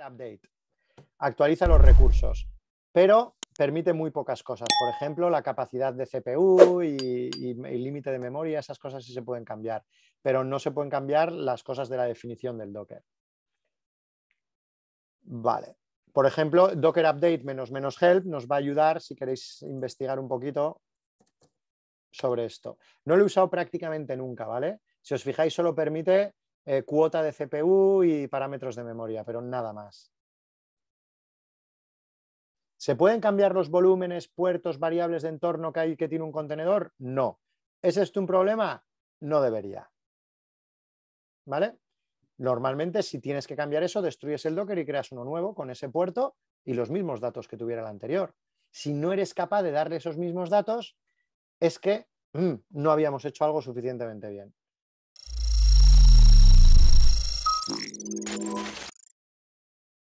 update. Actualiza los recursos, pero permite muy pocas cosas. Por ejemplo, la capacidad de CPU y, el límite de memoria, esas cosas sí se pueden cambiar, pero no se pueden cambiar las cosas de la definición del Docker. Vale. Por ejemplo, Docker Update menos menos help nos va a ayudar si queréis investigar un poquito sobre esto. No lo he usado prácticamente nunca, ¿vale? Si os fijáis, solo permite eh, cuota de CPU y parámetros de memoria, pero nada más. ¿Se pueden cambiar los volúmenes, puertos, variables de entorno que hay que tiene un contenedor? No. ¿Es esto un problema? No debería. ¿Vale? Normalmente, si tienes que cambiar eso, destruyes el Docker y creas uno nuevo con ese puerto y los mismos datos que tuviera el anterior. Si no eres capaz de darle esos mismos datos, es que mm, no habíamos hecho algo suficientemente bien.